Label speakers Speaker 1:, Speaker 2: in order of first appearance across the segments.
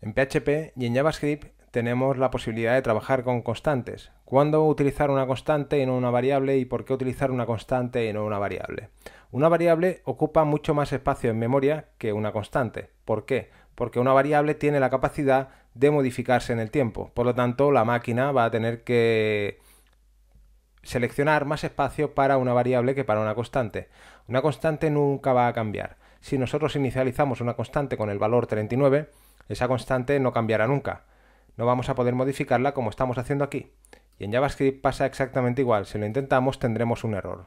Speaker 1: En PHP y en JavaScript tenemos la posibilidad de trabajar con constantes. ¿Cuándo utilizar una constante y no una variable y por qué utilizar una constante y no una variable? Una variable ocupa mucho más espacio en memoria que una constante. ¿Por qué? Porque una variable tiene la capacidad de modificarse en el tiempo. Por lo tanto, la máquina va a tener que seleccionar más espacio para una variable que para una constante. Una constante nunca va a cambiar. Si nosotros inicializamos una constante con el valor 39, esa constante no cambiará nunca. No vamos a poder modificarla como estamos haciendo aquí. Y en JavaScript pasa exactamente igual. Si lo intentamos tendremos un error.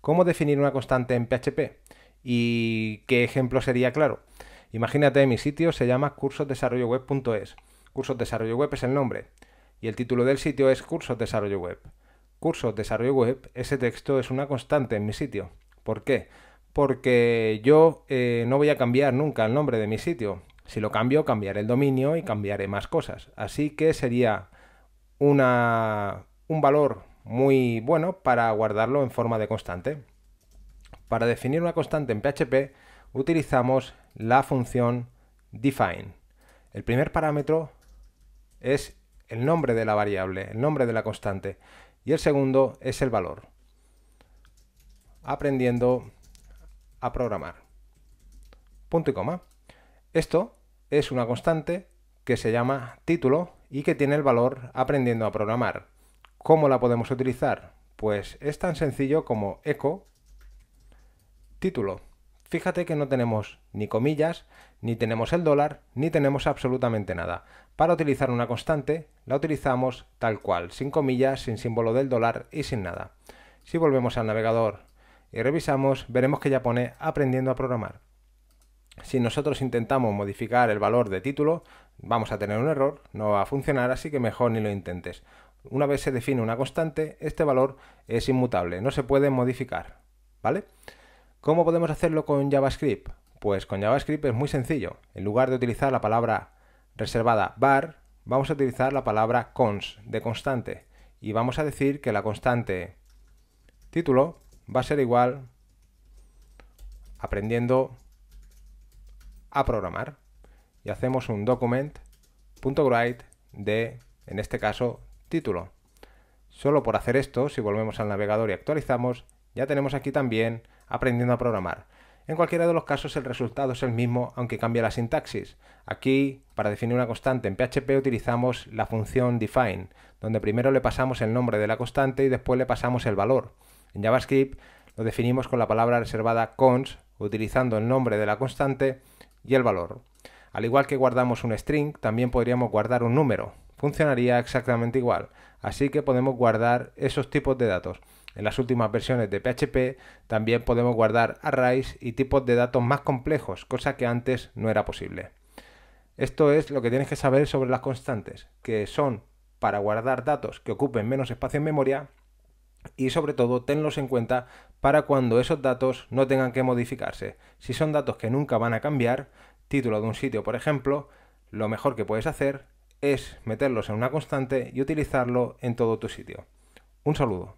Speaker 1: ¿Cómo definir una constante en PHP? ¿Y qué ejemplo sería claro? Imagínate, mi sitio se llama cursosdesarrolloweb.es. Cursos Desarrollo Web es el nombre. Y el título del sitio es Cursos Desarrollo Web. Desarrollo Web, ese texto es una constante en mi sitio. ¿Por qué? Porque yo eh, no voy a cambiar nunca el nombre de mi sitio. Si lo cambio, cambiaré el dominio y cambiaré más cosas. Así que sería un valor muy bueno para guardarlo en forma de constante. Para definir una constante en PHP utilizamos la función define. El primer parámetro es el nombre de la variable, el nombre de la constante, y el segundo es el valor. Aprendiendo a programar. Punto y coma. Esto es una constante que se llama título y que tiene el valor aprendiendo a programar. ¿Cómo la podemos utilizar? Pues es tan sencillo como echo título. Fíjate que no tenemos ni comillas, ni tenemos el dólar, ni tenemos absolutamente nada. Para utilizar una constante, la utilizamos tal cual, sin comillas, sin símbolo del dólar y sin nada. Si volvemos al navegador y revisamos, veremos que ya pone aprendiendo a programar si nosotros intentamos modificar el valor de título, vamos a tener un error, no va a funcionar, así que mejor ni lo intentes. Una vez se define una constante, este valor es inmutable, no se puede modificar, ¿vale? ¿Cómo podemos hacerlo con JavaScript? Pues con JavaScript es muy sencillo. En lugar de utilizar la palabra reservada var, vamos a utilizar la palabra cons, de constante, y vamos a decir que la constante título va a ser igual aprendiendo a programar y hacemos un document.write de, en este caso, título. Solo por hacer esto, si volvemos al navegador y actualizamos, ya tenemos aquí también aprendiendo a programar. En cualquiera de los casos el resultado es el mismo, aunque cambia la sintaxis. Aquí, para definir una constante en PHP utilizamos la función define, donde primero le pasamos el nombre de la constante y después le pasamos el valor. En JavaScript lo definimos con la palabra reservada cons, utilizando el nombre de la constante y el valor. Al igual que guardamos un string, también podríamos guardar un número. Funcionaría exactamente igual, así que podemos guardar esos tipos de datos. En las últimas versiones de PHP también podemos guardar arrays y tipos de datos más complejos, cosa que antes no era posible. Esto es lo que tienes que saber sobre las constantes, que son para guardar datos que ocupen menos espacio en memoria y sobre todo tenlos en cuenta para cuando esos datos no tengan que modificarse. Si son datos que nunca van a cambiar, título de un sitio por ejemplo, lo mejor que puedes hacer es meterlos en una constante y utilizarlo en todo tu sitio. Un saludo.